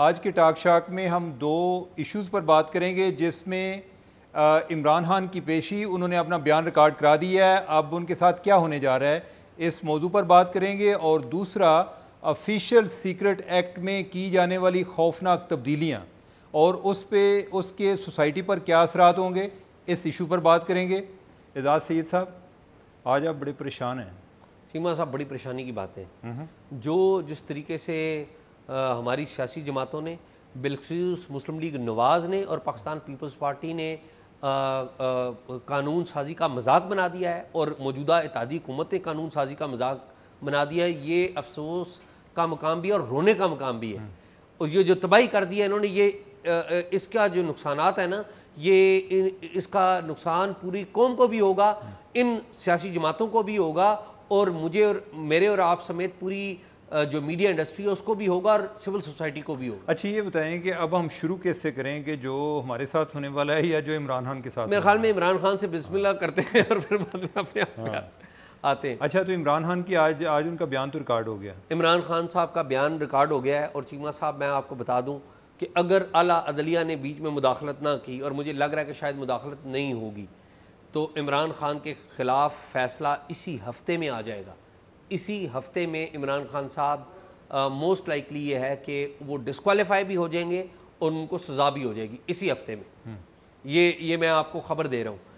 आज के टाक शाक में हम दो इश्यूज़ पर बात करेंगे जिसमें इमरान खान की पेशी उन्होंने अपना बयान रिकॉर्ड करा दिया है अब उनके साथ क्या होने जा रहा है इस मौजू पर बात करेंगे और दूसरा ऑफिशियल सीक्रेट एक्ट में की जाने वाली खौफनाक तब्दीलियाँ और उस पर उसके सोसाइटी पर क्या असरात होंगे इस इशू पर बात करेंगे एजाज सैद साहब आज आप बड़े परेशान हैं सीमा साहब बड़ी परेशानी की बात है हम्म। जो जिस तरीके से हमारी सियासी जमातों ने बिलखसूस मुस्लिम लीग नवाज़ ने और पाकिस्तान पीपल्स पार्टी ने आ, आ, कानून साजी का मजाक बना दिया है और मौजूदा इतिहादी हुकूमत ने कानून साजी का मजाक बना दिया है ये अफसोस का मकाम भी है और रोने का मकाम भी है और ये जो तबाही कर दिया इन्होंने ये आ, इसका जो नुकसान है ना ये इन, इसका नुकसान पूरी कौम को भी होगा इन सियासी जमातों को भी होगा और मुझे और मेरे और आप समेत पूरी जो मीडिया इंडस्ट्री है उसको भी होगा और सिविल सोसाइटी को भी होगा अच्छा ये बताएं कि अब हम शुरू कैसे करें कि जो हमारे साथ होने वाला है या जो इमरान खान के साथ मेरे ख्याल में इमरान खान से बिस्मिल्लाह करते हैं और फिर बाद में अपने आप हाँ। आते हैं अच्छा तो इमरान खान की आज आज उनका बयान तो रिकॉर्ड हो गया इमरान खान साहब का बयान रिकॉर्ड हो गया है और चीमा साहब मैं आपको बता दूँ कि अगर अला अदलिया ने बीच में मुदाखलत ना की और मुझे लग रहा है कि शायद मुदाखलत नहीं होगी तो इमरान खान के ख़िलाफ़ फैसला इसी हफ्ते में आ जाएगा इसी हफ्ते में इमरान खान साहब मोस्ट लाइकली ये है कि वो डिसक्वालीफाई भी हो जाएंगे और उनको सज़ा भी हो जाएगी इसी हफ्ते में हम्म। ये ये मैं आपको ख़बर दे रहा हूँ